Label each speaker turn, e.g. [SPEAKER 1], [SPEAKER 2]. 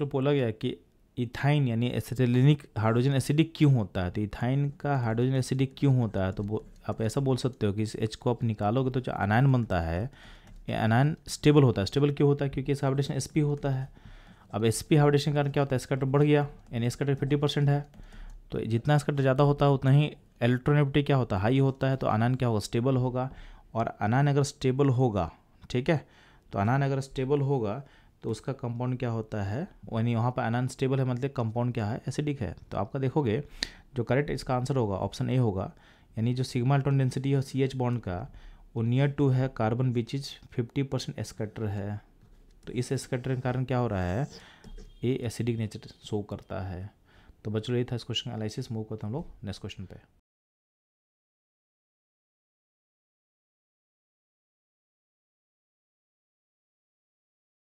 [SPEAKER 1] जो तो बोला गया कि इथाइन यानी एसिटेलिनिक हाइड्रोजन एसिडिक क्यों होता है तो इथाइन का हाइड्रोजन एसिडिक क्यों होता है तो आप ऐसा बोल सकते हो कि इस एच को आप निकालोगे तो जो अनायन बनता है ये अनायन स्टेबल होता है स्टेबल क्यों होता है क्योंकि इसका हाइड्रेशन एस होता है अब एस पी के कारण क्या होता है इसका तो बढ़ गया यानी इसका फिफ्टी तो परसेंट है तो जितना इसका ज़्यादा होता है उतना ही इलेक्ट्रोनिविटी क्या होता है हाई होता है तो अनान क्या होगा स्टेबल होगा और अनान अगर स्टेबल होगा ठीक है तो अनान अगर स्टेबल होगा तो उसका कंपाउंड क्या होता है यानी वहाँ पर अनस्टेबल है मतलब कंपाउंड क्या है एसिडिक है तो आपका देखोगे जो करेक्ट इसका आंसर होगा ऑप्शन ए होगा यानी जो सिग्मा अल्ट्रॉन डेंसिटी है सी एच बॉन्ड का वो नियर टू है कार्बन बीचिज फिफ्टी परसेंट एस्कटर है तो इस एस्कटर के कारण क्या हो रहा है ए एसिडिक नेचर शो करता है तो बच्चों ये था इस क्वेश्चन एनालिसिस मूव करते हम लोग नेक्स्ट क्वेश्चन
[SPEAKER 2] पे